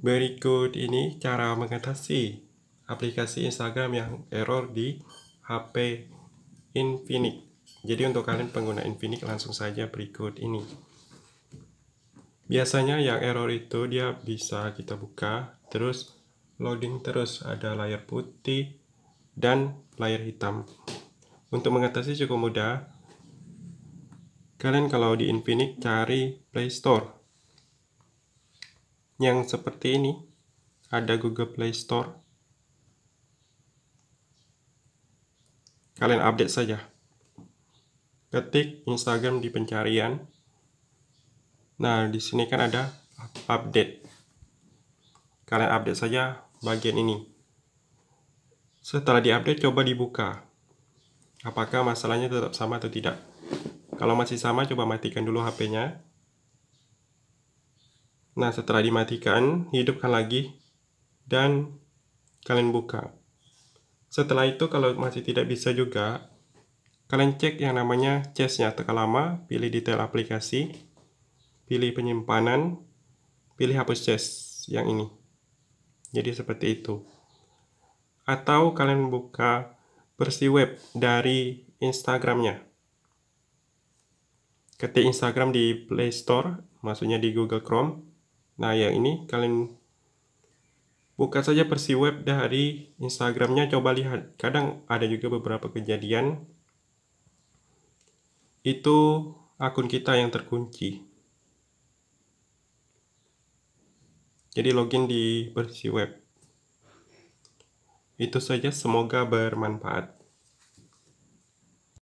Berikut ini cara mengatasi aplikasi Instagram yang error di HP Infinix. Jadi untuk kalian pengguna Infinix langsung saja berikut ini. Biasanya yang error itu dia bisa kita buka, terus loading terus ada layar putih dan layar hitam. Untuk mengatasi cukup mudah. Kalian kalau di Infinix cari Play Store yang seperti ini ada Google Play Store kalian update saja ketik Instagram di pencarian nah di sini kan ada update kalian update saja bagian ini setelah diupdate coba dibuka apakah masalahnya tetap sama atau tidak kalau masih sama coba matikan dulu HP-nya Nah, setelah dimatikan, hidupkan lagi dan kalian buka. Setelah itu kalau masih tidak bisa juga, kalian cek yang namanya chestnya tekan lama, pilih detail aplikasi, pilih penyimpanan, pilih hapus chest yang ini. Jadi seperti itu. Atau kalian buka versi web dari Instagramnya. Ketik Instagram di Play Store, maksudnya di Google Chrome. Nah, yang ini kalian buka saja versi Web dari Instagramnya, coba lihat. Kadang ada juga beberapa kejadian itu akun kita yang terkunci. Jadi login di versi Web. Itu saja, semoga bermanfaat.